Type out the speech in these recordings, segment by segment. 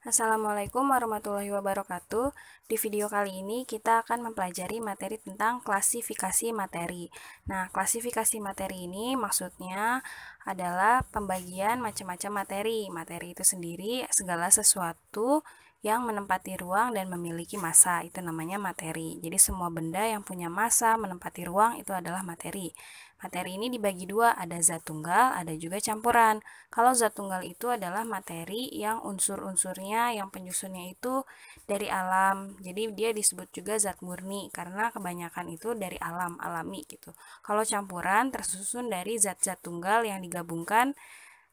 Assalamualaikum warahmatullahi wabarakatuh. Di video kali ini kita akan mempelajari materi tentang klasifikasi materi. Nah, klasifikasi materi ini maksudnya adalah pembagian macam-macam materi. Materi itu sendiri segala sesuatu yang menempati ruang dan memiliki massa, itu namanya materi. Jadi semua benda yang punya massa menempati ruang itu adalah materi. Materi ini dibagi dua, ada zat tunggal, ada juga campuran. Kalau zat tunggal itu adalah materi yang unsur-unsurnya, yang penyusunnya itu dari alam. Jadi dia disebut juga zat murni, karena kebanyakan itu dari alam, alami gitu. Kalau campuran tersusun dari zat-zat tunggal yang digabungkan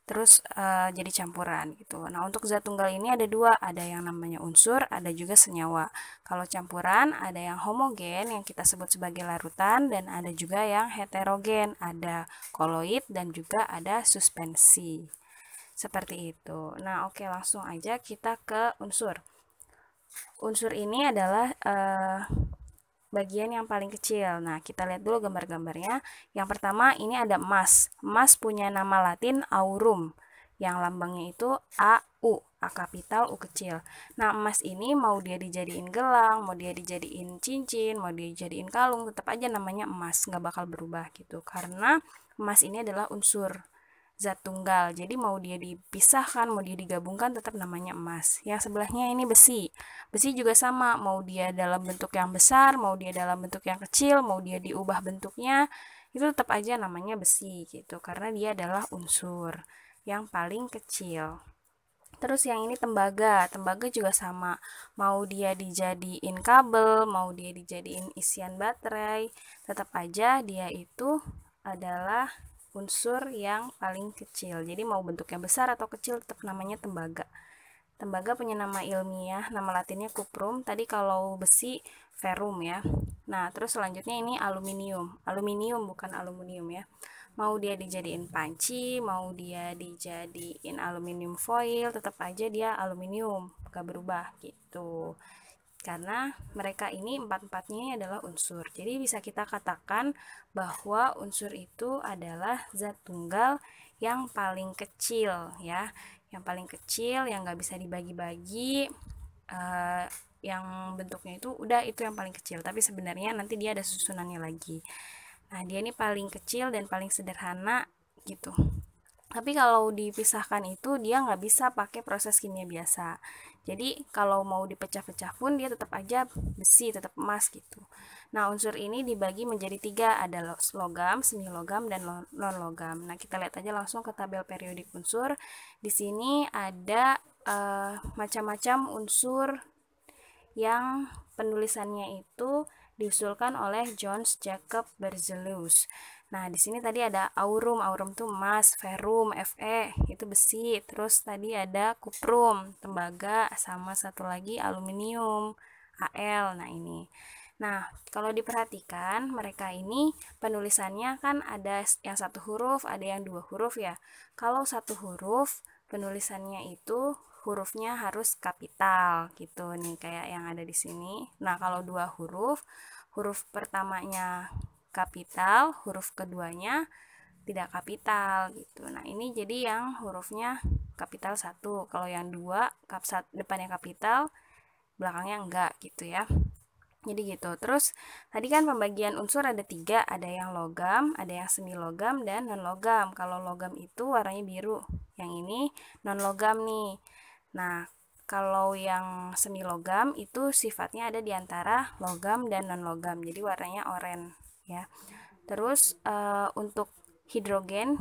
terus uh, jadi campuran gitu. Nah, untuk zat tunggal ini ada dua, ada yang namanya unsur, ada juga senyawa. Kalau campuran ada yang homogen yang kita sebut sebagai larutan dan ada juga yang heterogen, ada koloid dan juga ada suspensi. Seperti itu. Nah, oke langsung aja kita ke unsur. Unsur ini adalah uh, bagian yang paling kecil. Nah, kita lihat dulu gambar-gambarnya. Yang pertama ini ada emas. Emas punya nama latin aurum. Yang lambangnya itu AU, A kapital U kecil. Nah, emas ini mau dia dijadiin gelang, mau dia dijadiin cincin, mau dia dijadiin kalung, tetap aja namanya emas, nggak bakal berubah gitu. Karena emas ini adalah unsur zat tunggal. Jadi mau dia dipisahkan, mau dia digabungkan tetap namanya emas. Yang sebelahnya ini besi. Besi juga sama, mau dia dalam bentuk yang besar, mau dia dalam bentuk yang kecil, mau dia diubah bentuknya, itu tetap aja namanya besi gitu karena dia adalah unsur yang paling kecil. Terus yang ini tembaga, tembaga juga sama. Mau dia dijadiin kabel, mau dia dijadiin isian baterai, tetap aja dia itu adalah unsur yang paling kecil. Jadi mau bentuknya besar atau kecil tetap namanya tembaga. Tembaga punya nama ilmiah, nama latinnya kuprum. Tadi kalau besi ferrum ya. Nah, terus selanjutnya ini aluminium. Aluminium bukan aluminium ya. Mau dia dijadiin panci, mau dia dijadiin aluminium foil, tetap aja dia aluminium, gak berubah gitu karena mereka ini empat-empatnya adalah unsur. Jadi bisa kita katakan bahwa unsur itu adalah zat tunggal yang paling kecil ya, yang paling kecil yang nggak bisa dibagi-bagi, uh, yang bentuknya itu udah itu yang paling kecil. Tapi sebenarnya nanti dia ada susunannya lagi. Nah dia ini paling kecil dan paling sederhana gitu tapi kalau dipisahkan itu dia nggak bisa pakai proses kimia biasa jadi kalau mau dipecah-pecah pun dia tetap aja besi tetap emas gitu nah unsur ini dibagi menjadi tiga ada logam semi logam dan non logam nah kita lihat aja langsung ke tabel periodik unsur di sini ada uh, macam-macam unsur yang penulisannya itu diusulkan oleh Jones Jacob Berzelius Nah, di sini tadi ada aurum, aurum tuh emas, ferrum, Fe itu besi, terus tadi ada kuprum, tembaga, sama satu lagi aluminium, Al. Nah, ini. Nah, kalau diperhatikan mereka ini penulisannya kan ada yang satu huruf, ada yang dua huruf ya. Kalau satu huruf penulisannya itu hurufnya harus kapital gitu nih kayak yang ada di sini. Nah, kalau dua huruf, huruf pertamanya kapital, huruf keduanya tidak kapital gitu. Nah, ini jadi yang hurufnya kapital satu. Kalau yang dua, kap depannya kapital, belakangnya enggak gitu ya. Jadi gitu. Terus tadi kan pembagian unsur ada tiga, ada yang logam, ada yang semi logam dan non logam. Kalau logam itu warnanya biru, yang ini non logam nih. Nah, kalau yang semi logam itu sifatnya ada di antara logam dan non logam jadi warnanya oranye ya. Terus uh, untuk hidrogen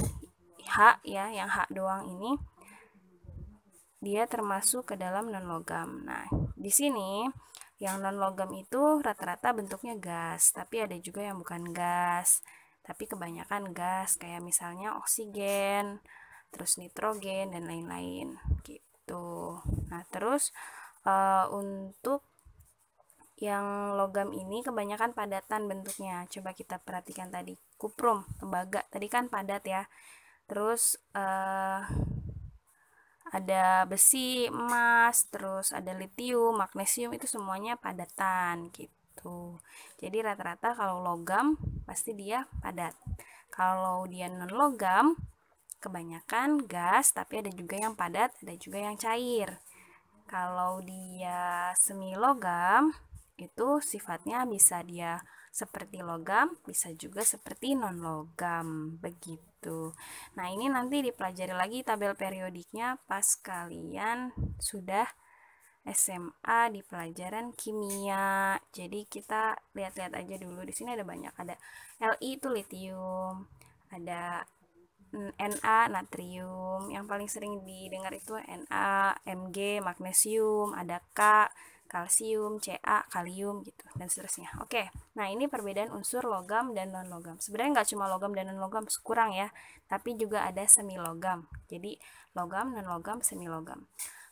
H ya, yang H doang ini dia termasuk ke dalam non logam. Nah, di sini yang non logam itu rata-rata bentuknya gas, tapi ada juga yang bukan gas. Tapi kebanyakan gas kayak misalnya oksigen, terus nitrogen dan lain-lain gitu. Nah, terus uh, untuk yang logam ini kebanyakan padatan bentuknya. Coba kita perhatikan tadi. Kuprum, tembaga. Tadi kan padat ya. Terus eh, ada besi, emas, terus ada litium, magnesium itu semuanya padatan gitu. Jadi rata-rata kalau logam pasti dia padat. Kalau dia non logam kebanyakan gas, tapi ada juga yang padat, ada juga yang cair. Kalau dia semi logam itu sifatnya bisa dia seperti logam, bisa juga seperti non logam begitu. Nah, ini nanti dipelajari lagi tabel periodiknya pas kalian sudah SMA di pelajaran kimia. Jadi kita lihat-lihat aja dulu di sini ada banyak ada Li itu litium, ada Na natrium, yang paling sering didengar itu Na, Mg magnesium, ada K kalsium, Ca, kalium gitu dan seterusnya. Oke. Nah, ini perbedaan unsur logam dan non logam. Sebenarnya nggak cuma logam dan non logam kurang ya, tapi juga ada semi logam. Jadi logam, non logam, semi logam.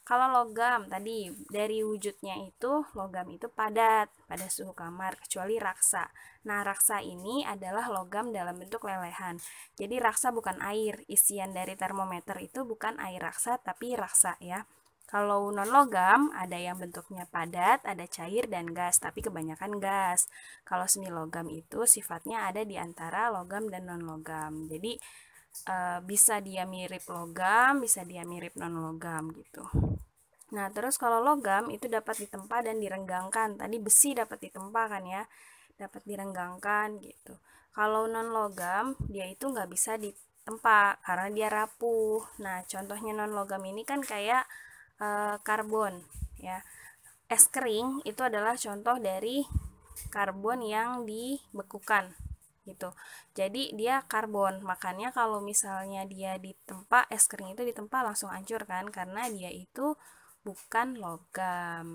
Kalau logam tadi dari wujudnya itu logam itu padat pada suhu kamar kecuali raksa. Nah, raksa ini adalah logam dalam bentuk lelehan. Jadi raksa bukan air. Isian dari termometer itu bukan air raksa tapi raksa ya. Kalau non logam, ada yang bentuknya padat, ada cair, dan gas, tapi kebanyakan gas. Kalau semi logam itu sifatnya ada di antara logam dan non logam. Jadi e, bisa dia mirip logam, bisa dia mirip non logam gitu. Nah, terus kalau logam itu dapat ditempa dan direnggangkan. Tadi besi dapat ditempa kan ya, dapat direnggangkan gitu. Kalau non logam, dia itu nggak bisa ditempa karena dia rapuh. Nah, contohnya non logam ini kan kayak Eh, karbon ya. Es kering itu adalah contoh dari karbon yang dibekukan gitu. Jadi dia karbon. Makanya kalau misalnya dia ditempa es kering itu ditempa langsung hancur kan karena dia itu bukan logam.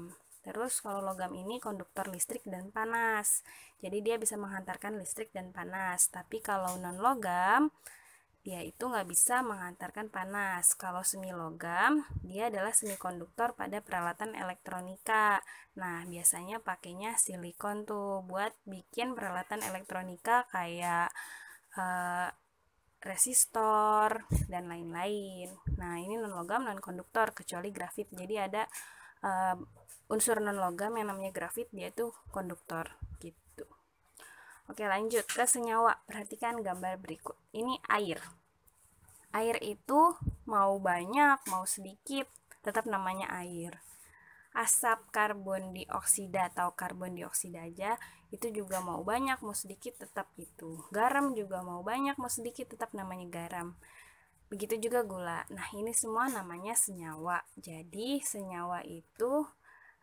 Terus kalau logam ini konduktor listrik dan panas. Jadi dia bisa menghantarkan listrik dan panas. Tapi kalau non logam dia ya, itu nggak bisa mengantarkan panas. Kalau semi logam, dia adalah semikonduktor pada peralatan elektronika. Nah, biasanya pakainya silikon tuh buat bikin peralatan elektronika kayak uh, resistor dan lain-lain. Nah, ini non logam non konduktor kecuali grafit. Jadi ada uh, unsur non logam yang namanya grafit dia itu konduktor gitu. Oke lanjut ke senyawa. Perhatikan gambar berikut. Ini air. Air itu mau banyak, mau sedikit, tetap namanya air. Asap karbon dioksida atau karbon dioksida aja itu juga mau banyak, mau sedikit tetap itu. Garam juga mau banyak, mau sedikit tetap namanya garam. Begitu juga gula. Nah, ini semua namanya senyawa. Jadi, senyawa itu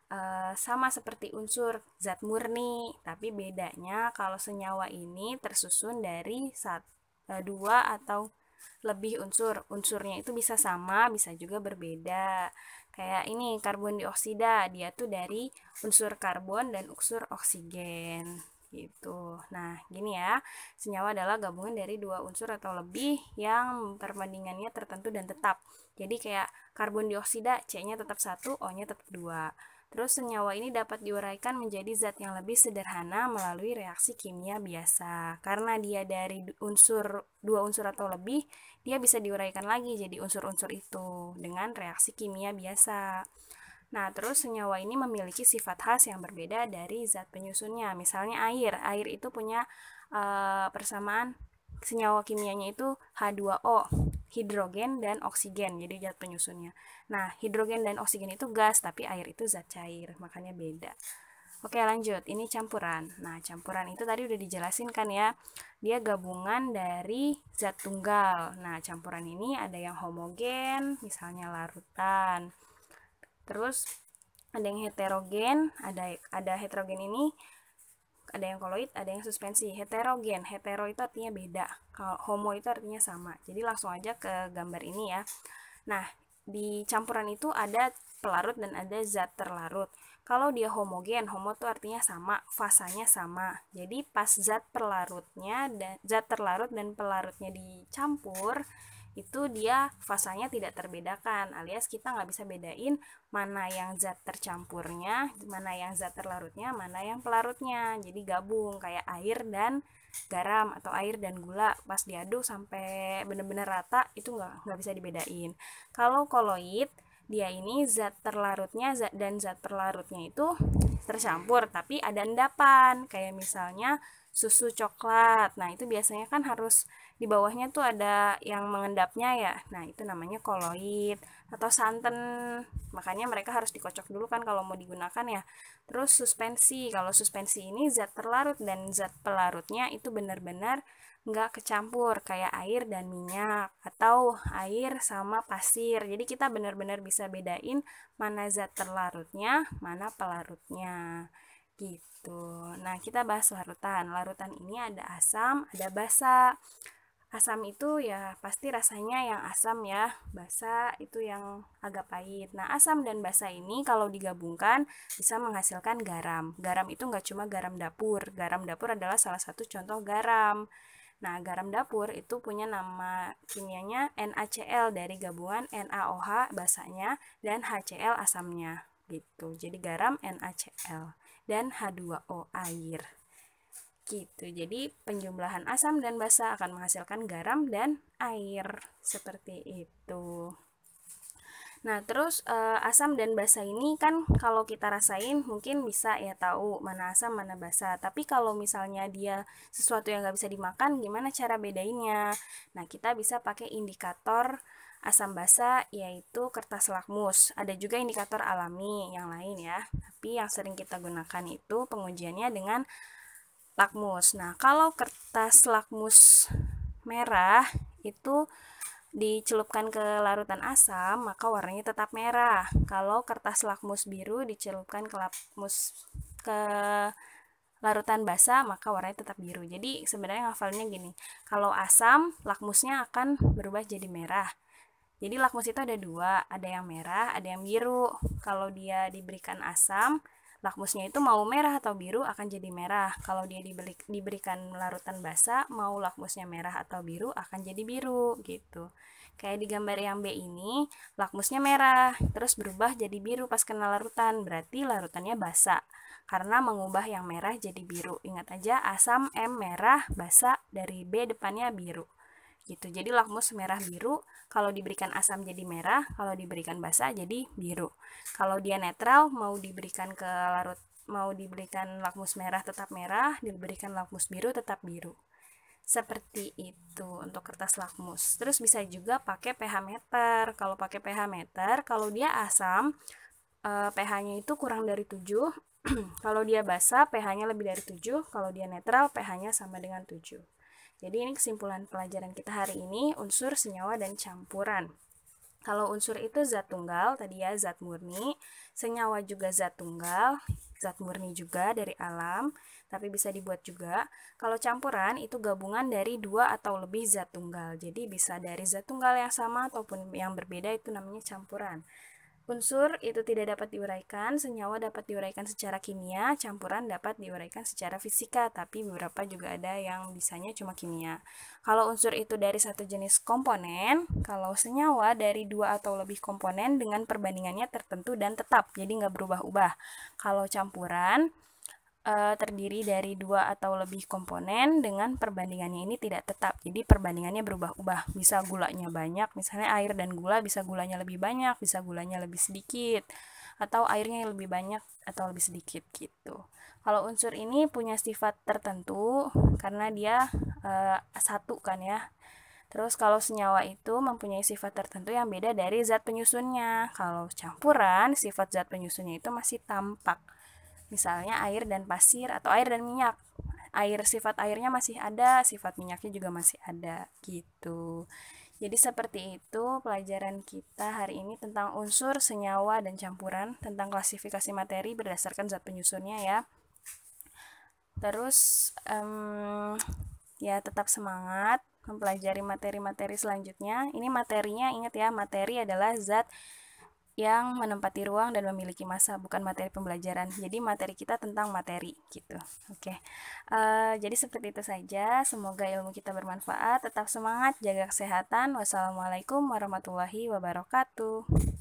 Eh, sama seperti unsur zat murni, tapi bedanya kalau senyawa ini tersusun dari sat, e, dua atau lebih unsur. Unsurnya itu bisa sama, bisa juga berbeda. Kayak ini karbon dioksida, dia tuh dari unsur karbon dan unsur oksigen gitu. Nah, gini ya. Senyawa adalah gabungan dari dua unsur atau lebih yang perbandingannya tertentu dan tetap. Jadi kayak karbon dioksida C-nya tetap satu, O-nya tetap dua. Terus senyawa ini dapat diuraikan menjadi zat yang lebih sederhana melalui reaksi kimia biasa. Karena dia dari unsur dua unsur atau lebih, dia bisa diuraikan lagi jadi unsur-unsur itu dengan reaksi kimia biasa. Nah, terus senyawa ini memiliki sifat khas yang berbeda dari zat penyusunnya. Misalnya air, air itu punya uh, persamaan senyawa kimianya itu H2O hidrogen dan oksigen jadi zat penyusunnya nah hidrogen dan oksigen itu gas tapi air itu zat cair makanya beda Oke lanjut, ini campuran. Nah campuran itu tadi udah dijelasin kan ya, dia gabungan dari zat tunggal. Nah campuran ini ada yang homogen, misalnya larutan. Terus ada yang heterogen, ada ada heterogen ini ada yang koloid, ada yang suspensi, heterogen. Hetero itu artinya beda, kalau homo itu artinya sama. Jadi langsung aja ke gambar ini ya. Nah, di campuran itu ada pelarut dan ada zat terlarut. Kalau dia homogen, homo itu artinya sama, fasanya sama. Jadi pas zat terlarutnya dan zat terlarut dan pelarutnya dicampur, itu dia fasanya tidak terbedakan alias kita nggak bisa bedain mana yang zat tercampurnya mana yang zat terlarutnya mana yang pelarutnya jadi gabung kayak air dan garam atau air dan gula pas diaduk sampai benar-benar rata itu nggak nggak bisa dibedain kalau koloid dia ini zat terlarutnya zat dan zat terlarutnya itu tercampur tapi ada endapan kayak misalnya susu coklat nah itu biasanya kan harus di bawahnya tuh ada yang mengendapnya ya nah itu namanya koloid atau santan makanya mereka harus dikocok dulu kan kalau mau digunakan ya terus suspensi kalau suspensi ini zat terlarut dan zat pelarutnya itu benar-benar nggak kecampur kayak air dan minyak atau air sama pasir jadi kita benar-benar bisa bedain mana zat terlarutnya mana pelarutnya gitu. Nah, kita bahas larutan. Larutan ini ada asam, ada basa asam itu ya pasti rasanya yang asam ya, basa itu yang agak pahit. Nah, asam dan basa ini kalau digabungkan bisa menghasilkan garam. Garam itu nggak cuma garam dapur, garam dapur adalah salah satu contoh garam. Nah, garam dapur itu punya nama kimianya NaCl dari gabungan NaOH basanya dan HCl asamnya gitu. Jadi garam NaCl dan H2O air gitu. Jadi penjumlahan asam dan basa akan menghasilkan garam dan air seperti itu. Nah, terus uh, asam dan basa ini kan kalau kita rasain mungkin bisa ya tahu mana asam mana basa. Tapi kalau misalnya dia sesuatu yang nggak bisa dimakan, gimana cara bedainnya? Nah, kita bisa pakai indikator asam basa yaitu kertas lakmus. Ada juga indikator alami yang lain ya. Tapi yang sering kita gunakan itu pengujiannya dengan lakmus. Nah, kalau kertas lakmus merah itu dicelupkan ke larutan asam, maka warnanya tetap merah. Kalau kertas lakmus biru dicelupkan ke lakmus ke larutan basa, maka warnanya tetap biru. Jadi sebenarnya ngafalnya gini. Kalau asam, lakmusnya akan berubah jadi merah. Jadi lakmus itu ada dua, ada yang merah, ada yang biru. Kalau dia diberikan asam, Lakmusnya itu mau merah atau biru akan jadi merah. Kalau dia diberi diberikan larutan basa, mau lakmusnya merah atau biru akan jadi biru gitu. Kayak di gambar yang B ini, lakmusnya merah, terus berubah jadi biru pas kena larutan, berarti larutannya basa. Karena mengubah yang merah jadi biru. Ingat aja asam M merah, basa dari B depannya biru. Gitu. Jadi lakmus merah biru kalau diberikan asam jadi merah, kalau diberikan basah jadi biru. Kalau dia netral mau diberikan ke larut mau diberikan lakmus merah tetap merah, diberikan lakmus biru tetap biru. Seperti itu untuk kertas lakmus. Terus bisa juga pakai pH meter. Kalau pakai pH meter, kalau dia asam eh, pH-nya itu kurang dari 7. kalau dia basah pH-nya lebih dari 7, kalau dia netral pH-nya sama dengan 7. Jadi ini kesimpulan pelajaran kita hari ini, unsur senyawa dan campuran. Kalau unsur itu zat tunggal, tadi ya zat murni, senyawa juga zat tunggal, zat murni juga dari alam, tapi bisa dibuat juga. Kalau campuran itu gabungan dari dua atau lebih zat tunggal, jadi bisa dari zat tunggal yang sama ataupun yang berbeda itu namanya campuran. Unsur itu tidak dapat diuraikan, senyawa dapat diuraikan secara kimia, campuran dapat diuraikan secara fisika, tapi beberapa juga ada yang bisanya cuma kimia. Kalau unsur itu dari satu jenis komponen, kalau senyawa dari dua atau lebih komponen dengan perbandingannya tertentu dan tetap, jadi nggak berubah-ubah. Kalau campuran, uh, terdiri dari dua atau lebih komponen dengan perbandingannya ini tidak tetap. Jadi perbandingannya berubah-ubah. Bisa gulanya banyak, misalnya air dan gula bisa gulanya lebih banyak, bisa gulanya lebih sedikit atau airnya yang lebih banyak atau lebih sedikit gitu. Kalau unsur ini punya sifat tertentu karena dia uh, satu kan ya. Terus kalau senyawa itu mempunyai sifat tertentu yang beda dari zat penyusunnya. Kalau campuran, sifat zat penyusunnya itu masih tampak misalnya air dan pasir atau air dan minyak air sifat airnya masih ada sifat minyaknya juga masih ada gitu jadi seperti itu pelajaran kita hari ini tentang unsur senyawa dan campuran tentang klasifikasi materi berdasarkan zat penyusunnya ya terus um, ya tetap semangat mempelajari materi-materi selanjutnya ini materinya ingat ya materi adalah zat yang menempati ruang dan memiliki masa bukan materi pembelajaran jadi materi kita tentang materi gitu oke okay. uh, eh, jadi seperti itu saja semoga ilmu kita bermanfaat tetap semangat jaga kesehatan wassalamualaikum warahmatullahi wabarakatuh